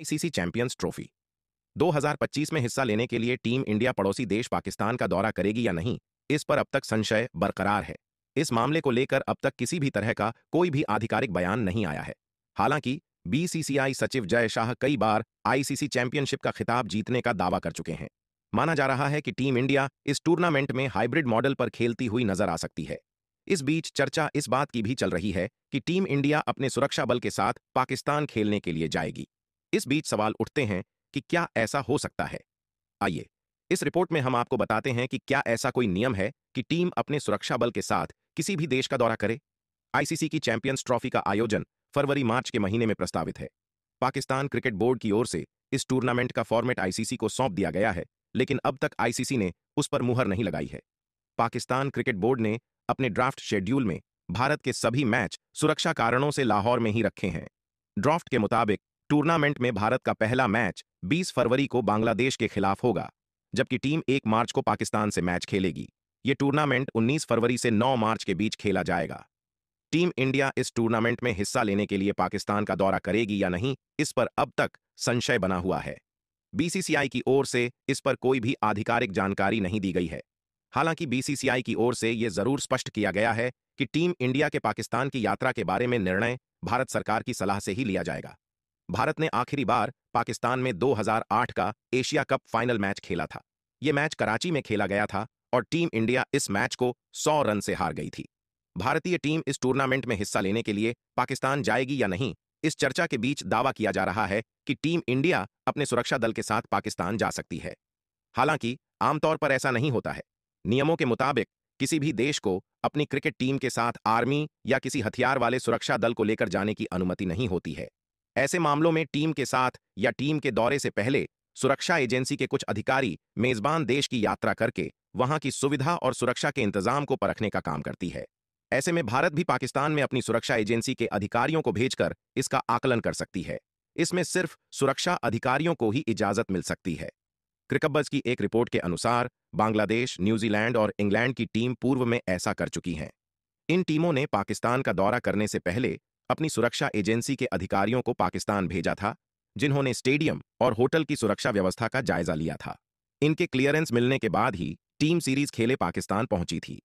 ICC champions trophy 2025 में हिस्सा लेने के लिए टीम इंडिया पड़ोसी देश पाकिस्तान का दौरा करेगी या नहीं इस पर अब तक संशय बरकरार है इस मामले को लेकर अब तक किसी भी तरह का कोई भी आधिकारिक बयान नहीं आया है हालांकि बीसीसीआई सचिव जय शाह कई बार आईसीसी चैंपियनशिप का खिताब जीतने का दावा कर चुके हैं माना जा रहा है कि टीम इंडिया इस टूर्नामेंट में हाइब्रिड मॉडल पर खेलती हुई नजर आ सकती है इस बीच चर्चा इस बात की भी चल रही है कि टीम इंडिया अपने सुरक्षा बल के साथ पाकिस्तान खेलने के लिए जाएगी इस बीच सवाल उठते हैं कि क्या ऐसा हो सकता है आइए इस रिपोर्ट में हम आपको बताते हैं कि क्या ऐसा कोई नियम है कि टीम अपने सुरक्षा बल के साथ किसी भी देश का दौरा करे आईसीसी की चैंपियंस ट्रॉफी का आयोजन फरवरी मार्च के महीने में प्रस्तावित है पाकिस्तान क्रिकेट बोर्ड की ओर से इस टूर्नामेंट का फॉर्मेट आईसीसी को सौंप दिया गया है लेकिन अब तक आईसीसी ने उस पर मुहर नहीं लगाई है पाकिस्तान क्रिकेट बोर्ड ने अपने ड्राफ्ट शेड्यूल में भारत के सभी मैच सुरक्षा कारणों से लाहौर में ही रखे हैं ड्राफ्ट के मुताबिक टूर्नामेंट में भारत का पहला मैच 20 फरवरी को बांग्लादेश के खिलाफ होगा जबकि टीम 1 मार्च को पाकिस्तान से मैच खेलेगी ये टूर्नामेंट 19 फरवरी से 9 मार्च के बीच खेला जाएगा टीम इंडिया इस टूर्नामेंट में हिस्सा लेने के लिए पाकिस्तान का दौरा करेगी या नहीं इस पर अब तक संशय बना हुआ है बीसीसीआई की ओर से इस पर कोई भी आधिकारिक जानकारी नहीं दी गई है हालांकि बीसीसीआई की ओर से ये जरूर स्पष्ट किया गया है कि टीम इंडिया के पाकिस्तान की यात्रा के बारे में निर्णय भारत सरकार की सलाह से ही लिया जाएगा भारत ने आखिरी बार पाकिस्तान में 2008 का एशिया कप फाइनल मैच खेला था ये मैच कराची में खेला गया था और टीम इंडिया इस मैच को 100 रन से हार गई थी भारतीय टीम इस टूर्नामेंट में हिस्सा लेने के लिए पाकिस्तान जाएगी या नहीं इस चर्चा के बीच दावा किया जा रहा है कि टीम इंडिया अपने सुरक्षा दल के साथ पाकिस्तान जा सकती है हालांकि आमतौर पर ऐसा नहीं होता है नियमों के मुताबिक किसी भी देश को अपनी क्रिकेट टीम के साथ आर्मी या किसी हथियार वाले सुरक्षा दल को लेकर जाने की अनुमति नहीं होती है ऐसे मामलों में टीम के साथ या टीम के दौरे से पहले सुरक्षा एजेंसी के कुछ अधिकारी मेजबान देश की यात्रा करके वहां की सुविधा और सुरक्षा के इंतजाम को परखने का काम करती है ऐसे में भारत भी पाकिस्तान में अपनी सुरक्षा एजेंसी के अधिकारियों को भेजकर इसका आकलन कर सकती है इसमें सिर्फ सुरक्षा अधिकारियों को ही इजाजत मिल सकती है क्रिकबज की एक रिपोर्ट के अनुसार बांग्लादेश न्यूजीलैंड और इंग्लैंड की टीम पूर्व में ऐसा कर चुकी हैं इन टीमों ने पाकिस्तान का दौरा करने से पहले अपनी सुरक्षा एजेंसी के अधिकारियों को पाकिस्तान भेजा था जिन्होंने स्टेडियम और होटल की सुरक्षा व्यवस्था का जायजा लिया था इनके क्लियरेंस मिलने के बाद ही टीम सीरीज खेले पाकिस्तान पहुंची थी